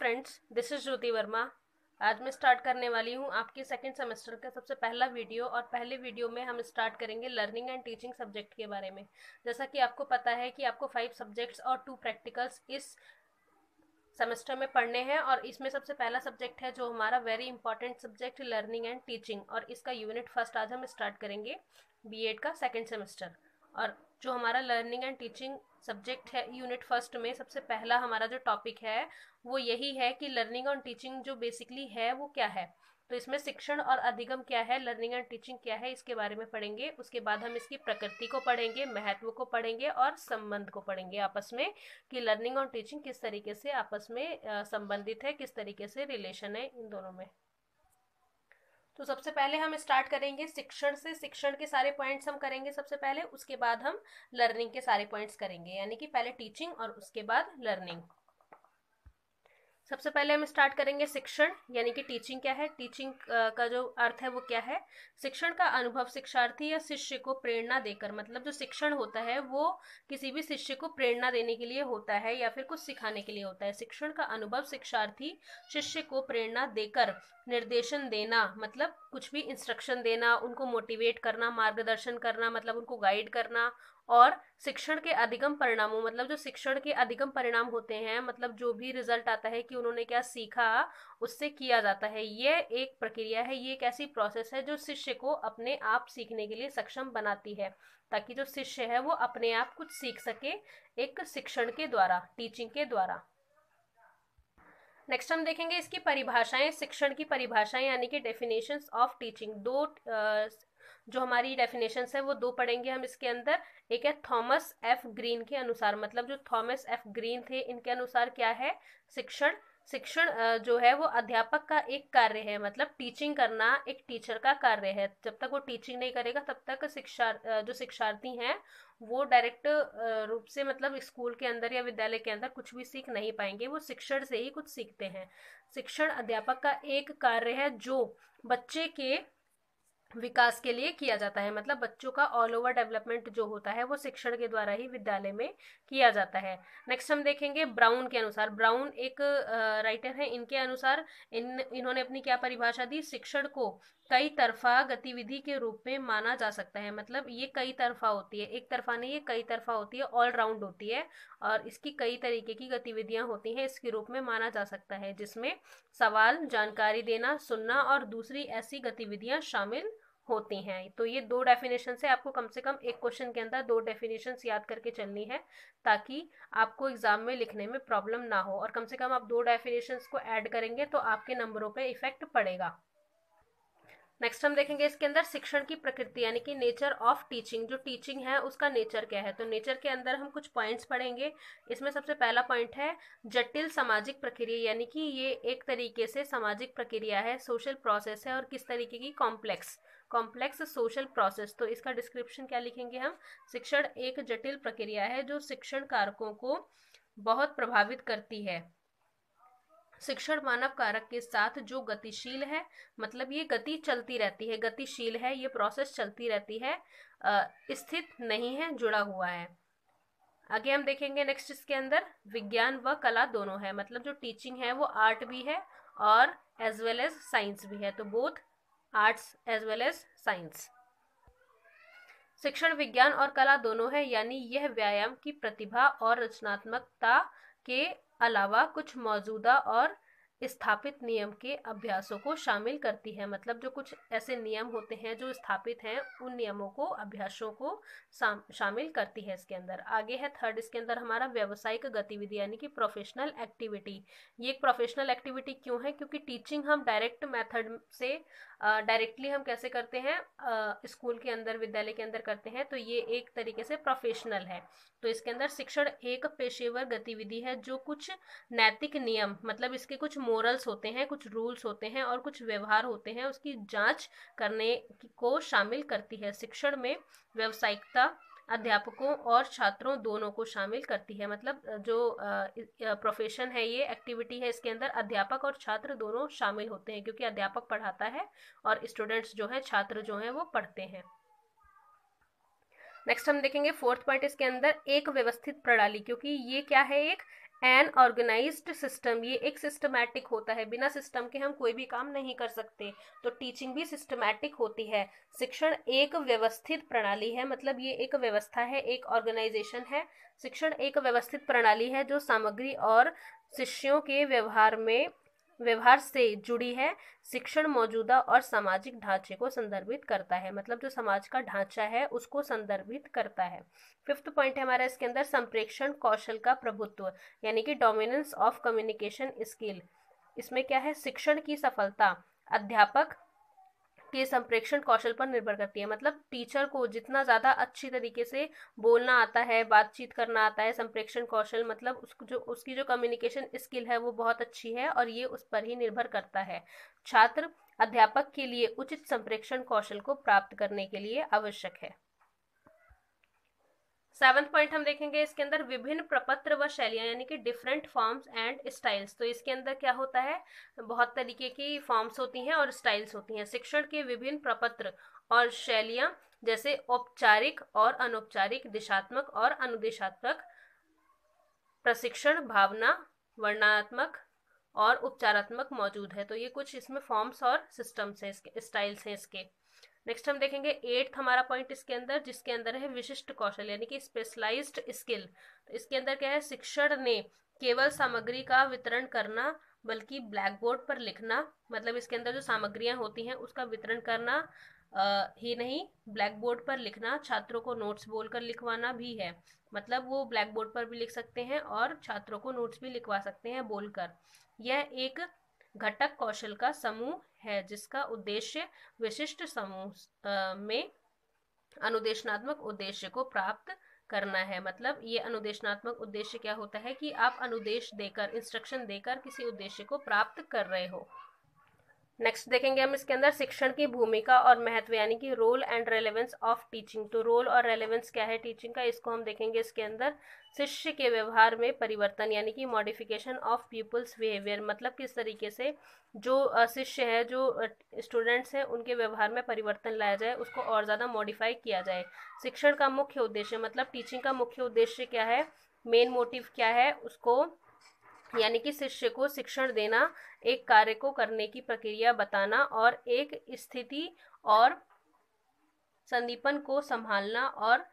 Friends this is Jyoti Verma आज मैं start करने वाली हूँ आपके सेकेंड सेमेस्टर का सबसे पहला वीडियो और पहले वीडियो में हम स्टार्ट करेंगे लर्निंग एंड टीचिंग सब्जेक्ट के बारे में जैसा कि आपको पता है कि आपको फाइव सब्जेक्ट्स और टू प्रैक्टिकल्स इस सेमेस्टर में पढ़ने हैं और इसमें सबसे पहला सब्जेक्ट है जो हमारा very important subject learning and teaching और इसका यूनिट फर्स्ट आज हम स्टार्ट करेंगे बी का सेकेंड सेमेस्टर और जो हमारा लर्निंग एंड टीचिंग सब्जेक्ट है यूनिट फर्स्ट में सबसे पहला हमारा जो टॉपिक है वो यही है कि लर्निंग और टीचिंग जो बेसिकली है वो क्या है तो इसमें शिक्षण और अधिगम क्या है लर्निंग एंड टीचिंग क्या है इसके बारे में पढ़ेंगे उसके बाद हम इसकी प्रकृति को पढ़ेंगे महत्व को पढ़ेंगे और संबंध को पढ़ेंगे आपस में कि लर्निंग और टीचिंग किस तरीके से आपस में संबंधित है किस तरीके से रिलेशन है इन दोनों में तो सबसे पहले हम स्टार्ट करेंगे शिक्षण से शिक्षण के सारे पॉइंट्स हम करेंगे सबसे पहले उसके बाद हम लर्निंग के सारे पॉइंट्स करेंगे यानी कि पहले टीचिंग और उसके बाद लर्निंग सबसे पहले हम स्टार्ट करेंगे शिक्षण यानी कि टीचिंग क्या है टीचिंग का जो अर्थ है वो क्या है शिक्षण का अनुभव शिक्षार्थी या शिष्य को प्रेरणा देकर मतलब जो शिक्षण होता है वो किसी भी शिष्य को प्रेरणा देने के लिए होता है या फिर कुछ सिखाने के लिए होता है शिक्षण का अनुभव शिक्षार्थी शिष्य को प्रेरणा देकर निर्देशन देना मतलब कुछ भी इंस्ट्रक्शन देना उनको मोटिवेट करना मार्गदर्शन करना मतलब उनको गाइड करना और शिक्षण के अधिगम परिणामों मतलब जो शिक्षण के अधिगम परिणाम होते हैं मतलब जो भी रिजल्ट आता है कि उन्होंने क्या सीखा उससे किया जाता है ये एक प्रक्रिया है ये एक ऐसी प्रोसेस है जो शिष्य को अपने आप सीखने के लिए सक्षम बनाती है ताकि जो शिष्य है वो अपने आप कुछ सीख सके एक शिक्षण के द्वारा टीचिंग के द्वारा नेक्स्ट हम देखेंगे इसकी परिभाषाएं शिक्षण की परिभाषाएं यानी कि डेफिनेशंस ऑफ टीचिंग दो जो हमारी डेफिनेशन है वो दो पढ़ेंगे हम इसके अंदर एक है थॉमस एफ ग्रीन के अनुसार मतलब जो थॉमस एफ ग्रीन थे इनके अनुसार क्या है शिक्षण शिक्षण जो है वो अध्यापक का एक कार्य है मतलब टीचिंग करना एक टीचर का कार्य है जब तक वो टीचिंग नहीं करेगा तब तक शिक्षा जो शिक्षार्थी हैं वो डायरेक्ट रूप से मतलब स्कूल के अंदर या विद्यालय के अंदर कुछ भी सीख नहीं पाएंगे वो शिक्षण से ही कुछ सीखते हैं शिक्षण अध्यापक का एक कार्य है जो बच्चे के विकास के लिए किया जाता है मतलब बच्चों का ऑल ओवर डेवलपमेंट जो होता है वो शिक्षण के द्वारा ही विद्यालय में किया जाता है नेक्स्ट हम देखेंगे ब्राउन के अनुसार ब्राउन एक राइटर हैं इनके अनुसार इन इन्होंने अपनी क्या परिभाषा दी शिक्षण को कई तरफा गतिविधि के रूप में माना जा सकता है मतलब ये कई तरफा होती है एक तरफा नहीं ये कई तरफा होती है ऑलराउंड होती है और इसकी कई तरीके की गतिविधियां होती हैं इसके रूप में माना जा सकता है जिसमें सवाल जानकारी देना सुनना और दूसरी ऐसी गतिविधियां शामिल होती हैं तो ये दो डेफिनेशन से आपको कम से कम एक क्वेश्चन के अंदर दो डेफिनेशन याद करके चलनी है ताकि आपको एग्जाम में लिखने में प्रॉब्लम ना हो और कम से कम आप दो डेफिनेशन को ऐड करेंगे तो आपके नंबरों पर इफेक्ट पड़ेगा नेक्स्ट हम देखेंगे इसके अंदर शिक्षण की प्रकृति यानी कि नेचर ऑफ टीचिंग जो टीचिंग है उसका नेचर क्या है तो नेचर के अंदर हम कुछ पॉइंट्स पढ़ेंगे इसमें सबसे पहला पॉइंट है जटिल सामाजिक प्रक्रिया यानी कि ये एक तरीके से सामाजिक प्रक्रिया है सोशल प्रोसेस है और किस तरीके की कॉम्प्लेक्स कॉम्प्लेक्स सोशल प्रोसेस तो इसका डिस्क्रिप्शन क्या लिखेंगे हम शिक्षण एक जटिल प्रक्रिया है जो शिक्षण कारकों को बहुत प्रभावित करती है शिक्षण मानव कारक के साथ जो गतिशील है मतलब ये गति चलती रहती है गतिशील है ये प्रोसेस चलती रहती है स्थित नहीं है जुड़ा हुआ है आगे हम देखेंगे नेक्स्ट इसके अंदर विज्ञान व कला दोनों है मतलब जो टीचिंग है वो आर्ट भी है और एज वेल एज साइंस भी है तो both arts as well as science शिक्षण विज्ञान और कला दोनों है यानी यह व्यायाम की प्रतिभा और रचनात्मकता के अलावा कुछ मौजूदा और स्थापित नियम के अभ्यासों को शामिल करती है मतलब जो कुछ ऐसे नियम होते हैं जो स्थापित हैं उन नियमों को अभ्यासों को शामिल करती है इसके अंदर आगे है थर्ड इसके अंदर हमारा व्यवसायिक गतिविधि यानी कि प्रोफेशनल एक्टिविटी ये एक प्रोफेशनल एक्टिविटी क्यों है क्योंकि टीचिंग हम डायरेक्ट मेथड से डायरेक्टली हम कैसे करते हैं स्कूल के अंदर विद्यालय के अंदर करते हैं तो ये एक तरीके से प्रोफेशनल है तो इसके अंदर शिक्षण एक पेशेवर गतिविधि है जो कुछ नैतिक नियम मतलब इसके कुछ मोरल्स होते हैं कुछ रूल्स होते हैं और कुछ व्यवहार होते हैं उसकी जाँच करने को शामिल करती है शिक्षण में व्यावसायिकता अध्यापकों और छात्रों दोनों को शामिल करती है मतलब जो प्रोफेशन है ये एक्टिविटी है इसके अंदर अध्यापक और छात्र दोनों शामिल होते हैं क्योंकि अध्यापक पढ़ाता है और स्टूडेंट्स जो है छात्र जो हैं वो पढ़ते हैं नेक्स्ट हम देखेंगे फोर्थ पॉइंट इसके अंदर एक व्यवस्थित प्रणाली क्योंकि ये क्या है एक एन ऑर्गेनाइज्ड सिस्टम ये एक सिस्टमैटिक होता है बिना सिस्टम के हम कोई भी काम नहीं कर सकते तो टीचिंग भी सिस्टमैटिक होती है शिक्षण एक व्यवस्थित प्रणाली है मतलब ये एक व्यवस्था है एक ऑर्गेनाइजेशन है शिक्षण एक व्यवस्थित प्रणाली है जो सामग्री और शिष्यों के व्यवहार में व्यवहार से जुड़ी है शिक्षण मौजूदा और सामाजिक ढांचे को संदर्भित करता है मतलब जो समाज का ढांचा है उसको संदर्भित करता है फिफ्थ पॉइंट है हमारा इसके अंदर संप्रेक्षण कौशल का प्रभुत्व यानी कि डोमिनेंस ऑफ कम्युनिकेशन स्किल इसमें क्या है शिक्षण की सफलता अध्यापक के संप्रेक्षण कौशल पर निर्भर करती है मतलब टीचर को जितना ज़्यादा अच्छी तरीके से बोलना आता है बातचीत करना आता है संप्रेक्षण कौशल मतलब उसको जो उसकी जो कम्युनिकेशन स्किल है वो बहुत अच्छी है और ये उस पर ही निर्भर करता है छात्र अध्यापक के लिए उचित संप्रेक्षण कौशल को प्राप्त करने के लिए आवश्यक है सेवंथ पॉइंट हम देखेंगे इसके अंदर विभिन्न प्रपत्र व शैलियां यानी कि डिफरेंट फॉर्म्स एंड स्टाइल्स तो इसके अंदर क्या होता है बहुत तरीके की फॉर्म्स होती हैं और स्टाइल्स होती हैं शिक्षण के विभिन्न प्रपत्र और शैलियां जैसे औपचारिक और अनौपचारिक दिशात्मक और अनुदिशात्मक प्रशिक्षण भावना वर्णात्मक और उपचारात्मक मौजूद है तो ये कुछ इसमें फॉर्म्स और सिस्टम्स हैं इसके स्टाइल्स हैं इसके नेक्स्ट हम देखेंगे एट्थ हमारा पॉइंट इसके अंदर जिसके अंदर है विशिष्ट कौशल यानी कि स्पेशलाइज्ड स्किल तो इसके अंदर क्या है शिक्षण ने केवल सामग्री का वितरण करना बल्कि ब्लैक बोर्ड पर लिखना मतलब इसके अंदर जो सामग्रियां होती हैं उसका वितरण करना आ, ही नहीं ब्लैक बोर्ड पर लिखना छात्रों को नोट्स बोलकर लिखवाना भी है मतलब वो ब्लैक बोर्ड पर भी लिख सकते हैं और छात्रों को नोट्स भी लिखवा सकते हैं बोलकर यह एक घटक कौशल का समूह है जिसका उद्देश्य विशिष्ट समूह में अनुदेशनात्मक उद्देश्य को प्राप्त करना है मतलब ये अनुदेशनात्मक उद्देश्य क्या होता है कि आप अनुदेश देकर इंस्ट्रक्शन देकर किसी उद्देश्य को प्राप्त कर रहे हो नेक्स्ट देखेंगे हम इसके अंदर शिक्षण की भूमिका और महत्व यानी कि role and relevance of teaching तो रोल और रेलेवेंस क्या है टीचिंग का इसको हम देखेंगे इसके अंदर शिष्य के व्यवहार में परिवर्तन यानी कि मॉडिफिकेशन ऑफ पीपल्स बिहेवियर मतलब किस तरीके से जो शिष्य है जो स्टूडेंट्स हैं उनके व्यवहार में परिवर्तन लाया जाए उसको और ज़्यादा मॉडिफाई किया जाए शिक्षण का मुख्य उद्देश्य मतलब टीचिंग का मुख्य उद्देश्य क्या है मेन मोटिव क्या है उसको यानी कि शिष्य को शिक्षण देना एक कार्य को करने की प्रक्रिया बताना और एक स्थिति और संदीपन को संभालना और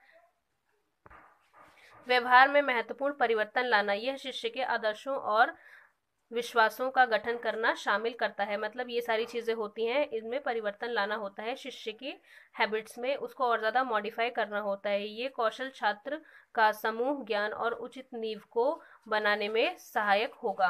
व्यवहार में महत्वपूर्ण परिवर्तन लाना यह शिष्य के आदर्शों और विश्वासों का गठन करना शामिल करता है मतलब ये सारी चीज़ें होती हैं इनमें परिवर्तन लाना होता है शिष्य की हैबिट्स में उसको और ज़्यादा मॉडिफाई करना होता है ये कौशल छात्र का समूह ज्ञान और उचित नींव को बनाने में सहायक होगा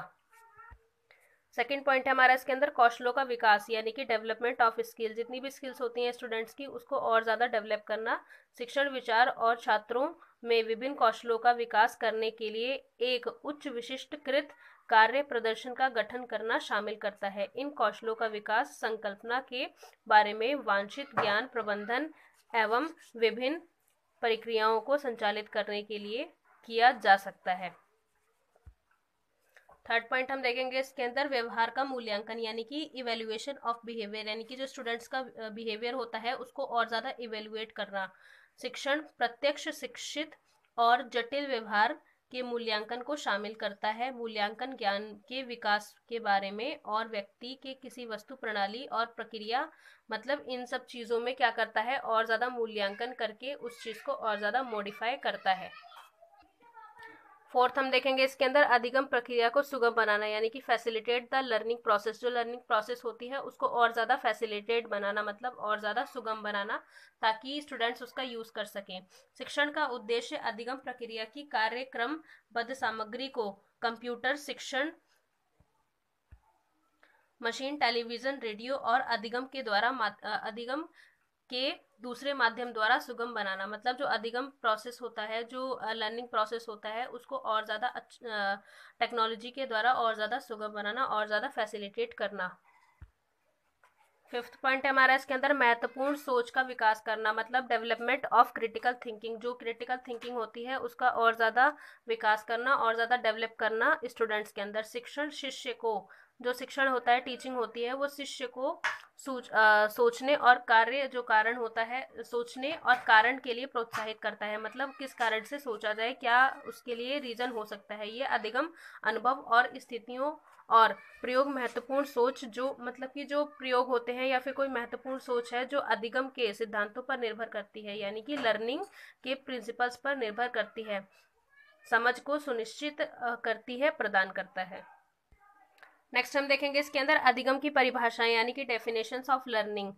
सेकेंड पॉइंट है हमारा इसके अंदर कौशलों का विकास यानी कि डेवलपमेंट ऑफ स्किल जितनी भी स्किल्स होती हैं स्टूडेंट्स की उसको और ज़्यादा डेवलप करना शिक्षण विचार और छात्रों में विभिन्न कौशलों का विकास करने के लिए एक उच्च विशिष्ट कृत कार्य प्रदर्शन का गठन करना शामिल करता है इन कौशलों का विकास संकल्पना के बारे में वांछित ज्ञान प्रबंधन एवं विभिन्न प्रक्रियाओं को संचालित करने के लिए किया जा सकता है थर्ड पॉइंट हम देखेंगे इसके अंदर व्यवहार का मूल्यांकन यानी कि इवेल्युएशन ऑफ बिहेवियर यानी कि जो स्टूडेंट्स का बिहेवियर होता है उसको और ज़्यादा इवेल्युएट करना शिक्षण प्रत्यक्ष शिक्षित और जटिल व्यवहार के मूल्यांकन को शामिल करता है मूल्यांकन ज्ञान के विकास के बारे में और व्यक्ति के किसी वस्तु प्रणाली और प्रक्रिया मतलब इन सब चीज़ों में क्या करता है और ज़्यादा मूल्यांकन करके उस चीज़ को और ज़्यादा मॉडिफाई करता है फोर्थ हम देखेंगे इसके अंदर अधिगम प्रक्रिया को सुगम बनाना यानी कि फैसिलिटेट द लर्निंग प्रोसेस जो लर्निंग प्रोसेस होती है उसको और ज़्यादा फैसिलिटेट बनाना मतलब और ज़्यादा सुगम बनाना ताकि स्टूडेंट्स उसका यूज़ कर सकें शिक्षण का उद्देश्य अधिगम प्रक्रिया की कार्यक्रम बद्ध सामग्री को कंप्यूटर शिक्षण मशीन टेलीविज़न रेडियो और अधिगम के द्वारा अधिगम के दूसरे माध्यम द्वारा सुगम बनाना मतलब जो अधिगम प्रोसेस होता है जो लर्निंग प्रोसेस होता है उसको और ज़्यादा टेक्नोलॉजी के द्वारा और ज़्यादा सुगम बनाना और ज़्यादा फैसिलिटेट करना फिफ्थ पॉइंट है हमारा इसके अंदर महत्वपूर्ण सोच का विकास करना मतलब डेवलपमेंट ऑफ क्रिटिकल थिंकिंग जो क्रिटिकल थिंकिंग होती है उसका और ज़्यादा विकास करना और ज़्यादा डेवलप करना स्टूडेंट्स के अंदर शिक्षण शिष्य को जो शिक्षण होता है टीचिंग होती है वो शिष्य को सोच आ, सोचने और कार्य जो कारण होता है सोचने और कारण के लिए प्रोत्साहित करता है मतलब किस कारण से सोचा जाए क्या उसके लिए रीजन हो सकता है ये अधिगम अनुभव और स्थितियों और प्रयोग महत्वपूर्ण सोच जो मतलब कि जो प्रयोग होते हैं या फिर कोई महत्वपूर्ण सोच है जो अधिगम के सिद्धांतों पर निर्भर करती है यानी कि लर्निंग के प्रिंसिपल्स पर निर्भर करती है समझ को सुनिश्चित करती है प्रदान करता है नेक्स्ट हम देखेंगे इसके अंदर अधिगम की परिभाषाएं यानी कि डेफिनेशन ऑफ लर्निंग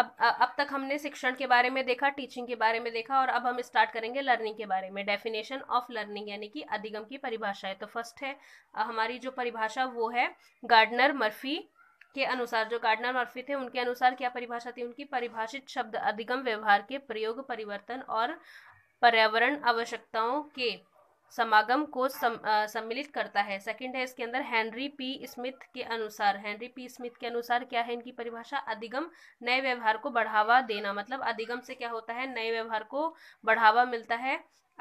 अब अब तक हमने शिक्षण के बारे में देखा टीचिंग के बारे में देखा और अब हम स्टार्ट करेंगे लर्निंग के बारे में डेफिनेशन ऑफ लर्निंग यानी कि अधिगम की परिभाषा तो है तो फर्स्ट है हमारी जो परिभाषा वो है गार्डनर मर्फी के अनुसार जो गार्डनर मर्फी थे उनके अनुसार क्या परिभाषा थी उनकी परिभाषित शब्द अधिगम व्यवहार के प्रयोग परिवर्तन और पर्यावरण आवश्यकताओं के समागम को सम, आ, सम्मिलित करता है सेकंड है इसके अंदर हेनरी पी स्मिथ के अनुसार हेनरी पी स्मिथ के अनुसार क्या है इनकी परिभाषा अधिगम नए व्यवहार को बढ़ावा देना मतलब अधिगम से क्या होता है नए व्यवहार को बढ़ावा मिलता है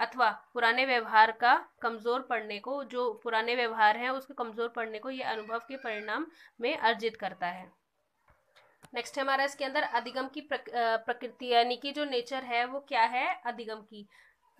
अथवा पुराने व्यवहार का कमज़ोर पड़ने को जो पुराने व्यवहार है उसको कमज़ोर पड़ने को ये अनुभव के परिणाम में अर्जित करता है नेक्स्ट है हमारा इसके अंदर अधिगम की प्रकृति यानी कि जो नेचर है वो क्या है अधिगम की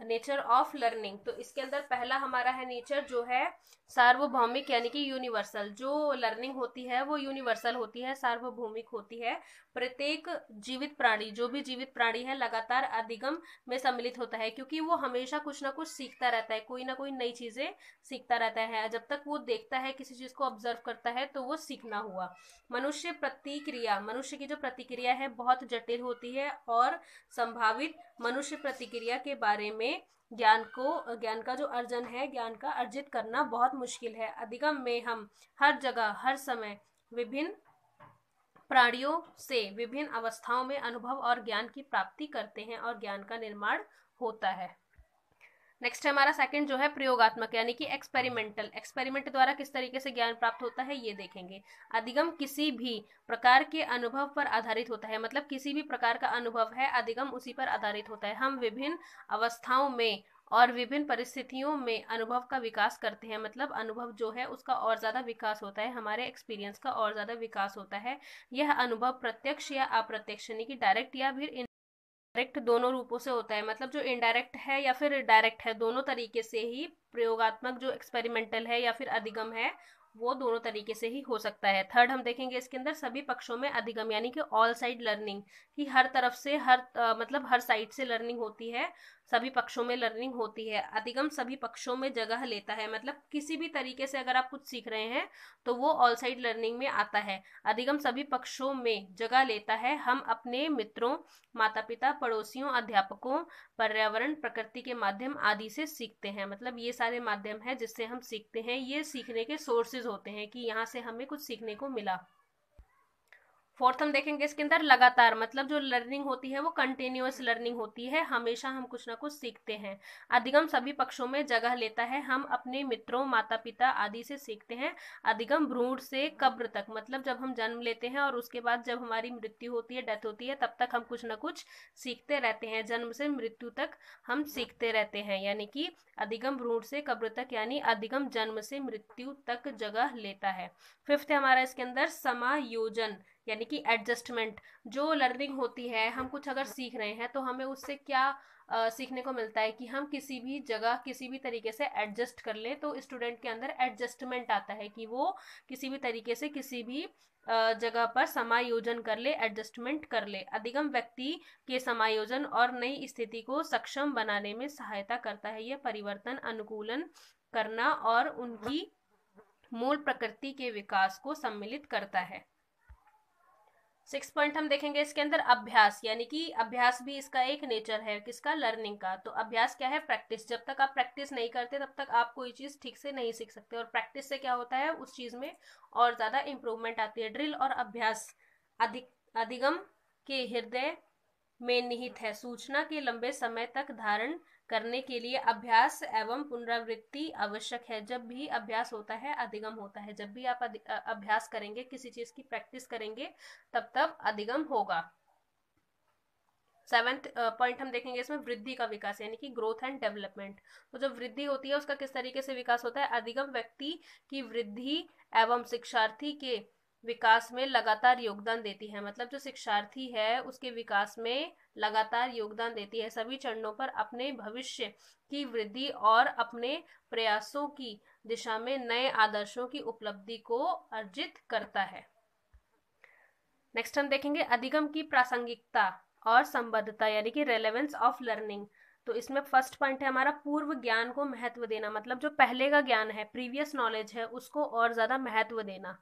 नेचर ऑफ लर्निंग तो इसके अंदर पहला हमारा है नेचर जो है सार्वभौमिक यानी कि यूनिवर्सल जो लर्निंग होती है वो यूनिवर्सल होती है सार्वभौमिक होती है प्रत्येक जीवित प्राणी जो भी जीवित प्राणी है लगातार अधिगम में सम्मिलित होता है क्योंकि वो हमेशा कुछ ना कुछ सीखता रहता है कोई ना कोई नई चीजें सीखता रहता है जब तक वो देखता है किसी चीज को ऑब्जर्व करता है तो वो सीखना हुआ मनुष्य प्रतिक्रिया मनुष्य की जो प्रतिक्रिया है बहुत जटिल होती है और संभावित मनुष्य प्रतिक्रिया के बारे में ज्ञान को ज्ञान का जो अर्जन है ज्ञान का अर्जित करना बहुत मुश्किल है अधिगम में हम हर जगह हर समय विभिन्न प्राणियों से विभिन्न अवस्थाओं में अनुभव और ज्ञान की प्राप्ति करते हैं और ज्ञान का निर्माण होता है नेक्स्ट है हमारा सेकंड जो है प्रयोगात्मक यानी कि एक्सपेरिमेंटल एक्सपेरिमेंट हाँ। द्वारा किस तरीके से ज्ञान प्राप्त होता है ये देखेंगे अधिगम किसी भी प्रकार के अनुभव पर आधारित होता है मतलब किसी भी प्रकार का अनुभव है अधिगम उसी पर आधारित होता है हम विभिन्न अवस्थाओं में और विभिन्न परिस्थितियों में अनुभव का विकास करते हैं मतलब अनुभव जो है उसका और ज़्यादा विकास होता है हमारे एक्सपीरियंस का और ज़्यादा विकास होता है यह अनुभव प्रत्यक्ष या अप्रत्यक्ष यानी कि डायरेक्ट या फिर डायरेक्ट दोनों रूपों से होता है मतलब जो इनडायरेक्ट है या फिर डायरेक्ट है दोनों तरीके से ही प्रयोगात्मक जो एक्सपेरिमेंटल है या फिर अधिगम है वो दोनों तरीके से ही हो सकता है थर्ड हम देखेंगे इसके अंदर सभी पक्षों में अधिगम यानी कि ऑल साइड लर्निंग कि हर तरफ से हर आ, मतलब हर साइड से लर्निंग होती है सभी पक्षों में लर्निंग होती है अधिगम सभी पक्षों में जगह लेता है मतलब किसी भी तरीके से अगर आप कुछ सीख रहे हैं तो वो ऑल साइड लर्निंग में आता है अधिगम सभी पक्षों में जगह लेता है हम अपने मित्रों माता पिता पड़ोसियों अध्यापकों पर्यावरण प्रकृति के माध्यम आदि से सीखते हैं मतलब ये सारे माध्यम है जिससे हम सीखते हैं ये सीखने के सोर्सेज होते हैं कि यहाँ से हमें कुछ सीखने को मिला फोर्थ हम देखेंगे इसके अंदर लगातार मतलब जो लर्निंग होती है वो कंटिन्यूस लर्निंग होती है हमेशा हम कुछ ना कुछ सीखते हैं अधिगम सभी पक्षों में जगह लेता है हम अपने मित्रों माता पिता आदि से सीखते हैं अधिगम भ्रूण से कब्र तक मतलब जब हम जन्म लेते हैं और उसके बाद जब हमारी मृत्यु होती है डेथ होती है तब तक हम कुछ ना कुछ सीखते रहते हैं जन्म से मृत्यु तक हम सीखते रहते हैं यानी कि अधिगम भ्रूण से कब्र तक यानी अधिगम जन्म से मृत्यु तक जगह लेता है फिफ्थ हमारा इसके अंदर समायोजन यानी कि एडजस्टमेंट जो लर्निंग होती है हम कुछ अगर सीख रहे हैं तो हमें उससे क्या आ, सीखने को मिलता है कि हम किसी भी जगह किसी भी तरीके से एडजस्ट कर लें तो स्टूडेंट के अंदर एडजस्टमेंट आता है कि वो किसी भी तरीके से किसी भी जगह पर समायोजन कर ले एडजस्टमेंट कर ले अधिगम व्यक्ति के समायोजन और नई स्थिति को सक्षम बनाने में सहायता करता है यह परिवर्तन अनुकूलन करना और उनकी मूल प्रकृति के विकास को सम्मिलित करता है सिक्स पॉइंट हम देखेंगे इसके अंदर अभ्यास यानी कि अभ्यास भी इसका एक नेचर है किसका लर्निंग का तो अभ्यास क्या है प्रैक्टिस जब तक आप प्रैक्टिस नहीं करते तब तक आप कोई चीज़ ठीक से नहीं सीख सकते और प्रैक्टिस से क्या होता है उस चीज़ में और ज़्यादा इम्प्रूवमेंट आती है ड्रिल और अभ्यास अधिक अधिगम के हृदय में निहित है सूचना के लंबे समय तक धारण करने के लिए अभ्यास एवं पुनरावृत्ति आवश्यक है जब भी अभ्यास होता है अधिगम होता है जब भी आप अभ्यास करेंगे किसी चीज की प्रैक्टिस करेंगे तब तब अधिगम होगा सेवेंथ पॉइंट हम देखेंगे इसमें वृद्धि का विकास यानी कि ग्रोथ एंड डेवलपमेंट तो जब वृद्धि होती है उसका किस तरीके से विकास होता है अधिगम व्यक्ति की वृद्धि एवं शिक्षार्थी के विकास में लगातार योगदान देती है मतलब जो शिक्षार्थी है उसके विकास में लगातार योगदान देती है सभी चरणों पर अपने भविष्य की वृद्धि और अपने प्रयासों की दिशा में नए आदर्शों की उपलब्धि को अर्जित करता है नेक्स्ट हम देखेंगे अधिगम की प्रासंगिकता और संबद्धता यानी कि रेलेवेंस ऑफ लर्निंग तो इसमें फर्स्ट पॉइंट है हमारा पूर्व ज्ञान को महत्व देना मतलब जो पहले का ज्ञान है प्रीवियस नॉलेज है उसको और ज़्यादा महत्व देना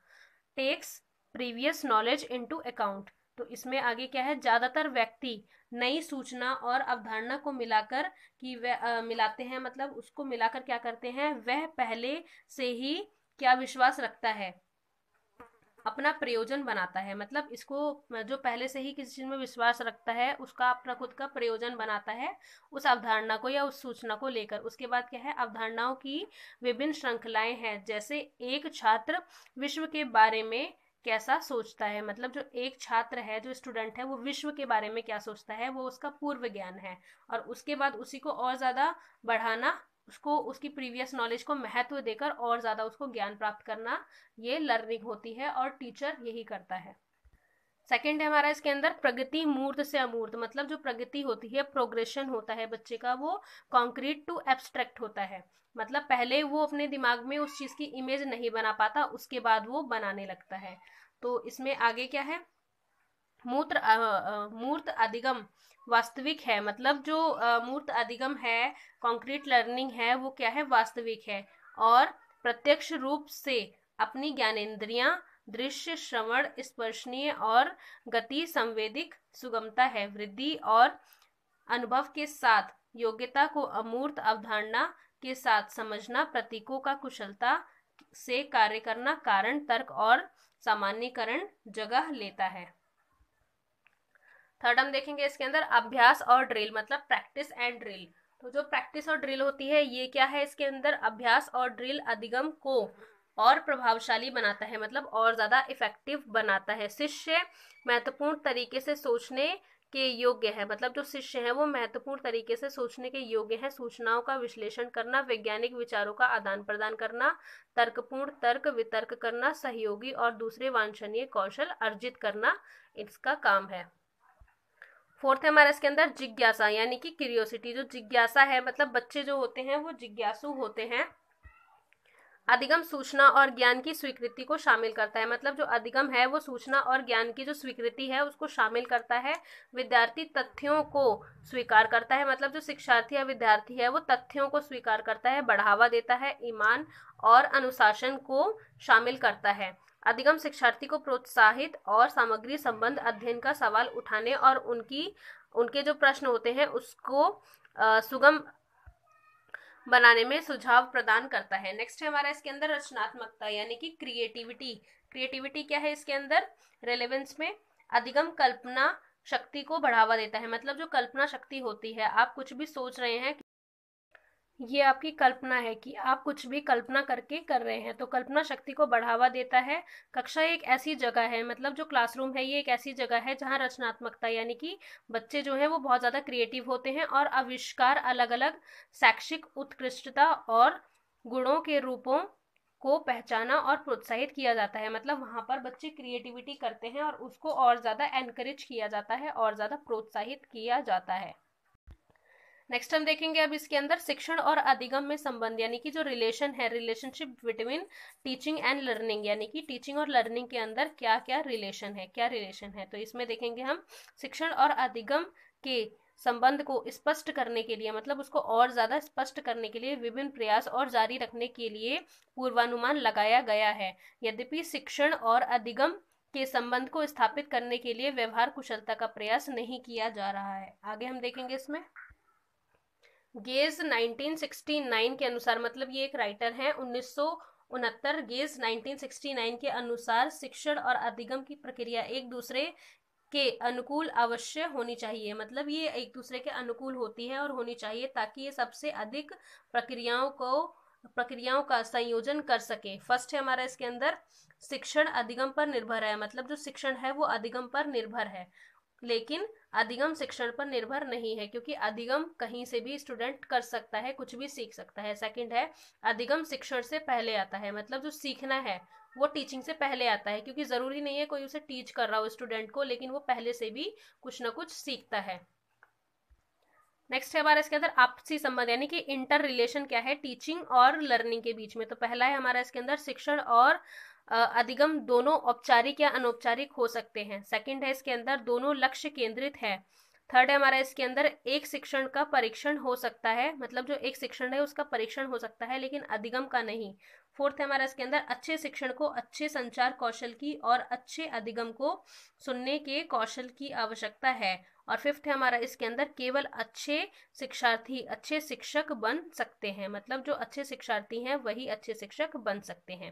takes previous knowledge into account तो इसमें आगे क्या है ज़्यादातर व्यक्ति नई सूचना और अवधारणा को मिलाकर कि वह आ, मिलाते हैं मतलब उसको मिलाकर क्या करते हैं वह पहले से ही क्या विश्वास रखता है अपना प्रयोजन बनाता है मतलब इसको जो पहले से ही किसी चीज़ में विश्वास रखता है उसका अपना खुद का प्रयोजन बनाता है उस अवधारणा को या उस सूचना को लेकर उसके बाद क्या है अवधारणाओं की विभिन्न श्रृंखलाएं हैं जैसे एक छात्र विश्व के बारे में कैसा सोचता है मतलब जो एक छात्र है जो स्टूडेंट है वो विश्व के बारे में क्या सोचता है वो उसका पूर्व ज्ञान है और उसके बाद उसी को और ज़्यादा बढ़ाना उसको उसकी प्रीवियस नॉलेज को महत्व देकर और ज़्यादा उसको ज्ञान प्राप्त करना ये लर्निंग होती है और टीचर यही करता है सेकेंड है हमारा इसके अंदर प्रगति मूर्त से अमूर्त मतलब जो प्रगति होती है प्रोग्रेशन होता है बच्चे का वो कॉन्क्रीट टू एब्स्ट्रैक्ट होता है मतलब पहले वो अपने दिमाग में उस चीज़ की इमेज नहीं बना पाता उसके बाद वो बनाने लगता है तो इसमें आगे क्या है मूत्र मूर्त अधिगम वास्तविक है मतलब जो मूर्त अधिगम है कंक्रीट लर्निंग है वो क्या है वास्तविक है और प्रत्यक्ष रूप से अपनी ज्ञानेन्द्रियां दृश्य श्रवण स्पर्शनीय और गति संवेदिक सुगमता है वृद्धि और अनुभव के साथ योग्यता को अमूर्त अवधारणा के साथ समझना प्रतीकों का कुशलता से कार्य करना कारण तर्क और सामान्यकरण जगह लेता है थर्ड हम देखेंगे इसके अंदर अभ्यास और ड्रिल मतलब प्रैक्टिस एंड ड्रिल तो जो प्रैक्टिस और ड्रिल होती है ये क्या है इसके अंदर अभ्यास और ड्रिल अधिगम को और प्रभावशाली बनाता है मतलब और ज़्यादा इफेक्टिव बनाता है शिष्य महत्वपूर्ण तरीके से सोचने के योग्य है मतलब जो शिष्य हैं वो महत्वपूर्ण तरीके से सोचने के योग्य हैं सूचनाओं का विश्लेषण करना वैज्ञानिक विचारों का आदान प्रदान करना तर्कपूर्ण तर्क वितर्क करना सहयोगी और दूसरे वांछनीय कौशल अर्जित करना इसका काम है फोर्थ है हमारा इसके अंदर जिज्ञासा यानी कि क्यूरियोसिटी जो जिज्ञासा है मतलब बच्चे जो होते हैं वो जिज्ञासु होते हैं अधिगम सूचना और ज्ञान की स्वीकृति को शामिल करता है मतलब जो अधिगम है वो सूचना और ज्ञान की जो स्वीकृति है उसको शामिल करता है विद्यार्थी तथ्यों को स्वीकार करता है मतलब जो शिक्षार्थी या विद्यार्थी है वो तथ्यों को स्वीकार करता है बढ़ावा देता है ईमान और अनुशासन को शामिल करता है अधिगम शिक्षार्थी को प्रोत्साहित और सामग्री संबंध अध्ययन का सवाल उठाने और उनकी उनके जो प्रश्न होते हैं उसको आ, सुगम बनाने में सुझाव प्रदान करता है नेक्स्ट है हमारा इसके अंदर रचनात्मकता यानी कि क्रिएटिविटी क्रिएटिविटी क्या है इसके अंदर रेलेवेंस में अधिगम कल्पना शक्ति को बढ़ावा देता है मतलब जो कल्पना शक्ति होती है आप कुछ भी सोच रहे हैं ये आपकी कल्पना है कि आप कुछ भी कल्पना करके कर रहे हैं तो कल्पना शक्ति को बढ़ावा देता है कक्षा एक ऐसी जगह है मतलब जो क्लासरूम है ये एक ऐसी जगह है जहाँ रचनात्मकता यानी कि बच्चे जो हैं वो बहुत ज़्यादा क्रिएटिव होते हैं और आविष्कार अलग अलग शैक्षिक उत्कृष्टता और गुणों के रूपों को पहचाना और प्रोत्साहित किया जाता है मतलब वहाँ पर बच्चे क्रिएटिविटी करते हैं और उसको और ज़्यादा एनकरेज किया जाता है और ज़्यादा प्रोत्साहित किया जाता है नेक्स्ट हम देखेंगे अब इसके अंदर शिक्षण और अधिगम में संबंध यानी कि जो रिलेशन है relationship between teaching and learning यानी कि टीचिंग और लर्निंग के अंदर क्या क्या रिलेशन है क्या रिलेशन है तो इसमें देखेंगे हम शिक्षण और अधिगम के संबंध को स्पष्ट करने के लिए मतलब उसको और ज़्यादा स्पष्ट करने के लिए विभिन्न प्रयास और जारी रखने के लिए पूर्वानुमान लगाया गया है यद्यपि शिक्षण और अधिगम के संबंध को स्थापित करने के लिए व्यवहार कुशलता का प्रयास नहीं किया जा रहा है आगे हम देखेंगे इसमें गेज 1969 के अनुसार मतलब ये एक राइटर हैं उन्नीस उनहत्तर गेज 1969 के अनुसार शिक्षण और अधिगम की प्रक्रिया एक दूसरे के अनुकूल अवश्य होनी चाहिए मतलब ये एक दूसरे के अनुकूल होती है और होनी चाहिए ताकि ये सबसे अधिक प्रक्रियाओं को प्रक्रियाओं का संयोजन कर सके फर्स्ट है हमारा इसके अंदर शिक्षण अधिगम पर निर्भर है मतलब जो शिक्षण है वो अधिगम पर निर्भर है लेकिन अधिगम शिक्षण पर निर्भर नहीं है क्योंकि अधिगम कहीं से भी स्टूडेंट कर सकता है कुछ भी सीख सकता है सेकंड है अधिगम शिक्षण से पहले आता है मतलब जो सीखना है वो टीचिंग से पहले आता है क्योंकि ज़रूरी नहीं है कोई उसे टीच कर रहा हो स्टूडेंट को लेकिन वो पहले से भी कुछ ना कुछ सीखता है नेक्स्ट है हमारा इसके अंदर आपसी संबंध यानी कि इंटर रिलेशन क्या है टीचिंग और लर्निंग के बीच में तो पहला है हमारा इसके अंदर शिक्षण और अधिगम दोनों औपचारिक या अनौपचारिक हो सकते हैं सेकंड है इसके अंदर दोनों लक्ष्य केंद्रित है थर्ड है हमारा इसके अंदर एक शिक्षण का परीक्षण हो सकता है मतलब जो एक शिक्षण है उसका परीक्षण हो सकता है लेकिन अधिगम का नहीं फोर्थ है हमारा इसके अंदर अच्छे शिक्षण को अच्छे संचार कौशल की और अच्छे अधिगम को सुनने के कौशल की आवश्यकता है और फिफ्थ है हमारा इसके अंदर केवल अच्छे शिक्षार्थी अच्छे शिक्षक बन सकते हैं मतलब जो अच्छे शिक्षार्थी हैं वही अच्छे शिक्षक बन सकते हैं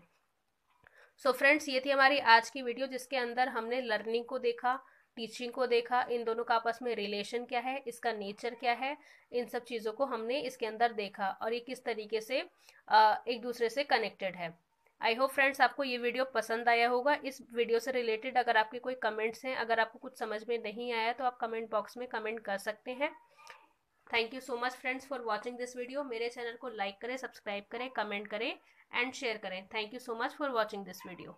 सो so फ्रेंड्स ये थी हमारी आज की वीडियो जिसके अंदर हमने लर्निंग को देखा टीचिंग को देखा इन दोनों का आपस में रिलेशन क्या है इसका नेचर क्या है इन सब चीज़ों को हमने इसके अंदर देखा और ये किस तरीके से एक दूसरे से कनेक्टेड है आई होप फ्रेंड्स आपको ये वीडियो पसंद आया होगा इस वीडियो से रिलेटेड अगर आपके कोई कमेंट्स हैं अगर आपको कुछ समझ में नहीं आया तो आप कमेंट बॉक्स में कमेंट कर सकते हैं thank you so much friends for watching this video मेरे चैनल को लाइक करें सब्सक्राइब करें कमेंट करें एंड शेयर करें thank you so much for watching this video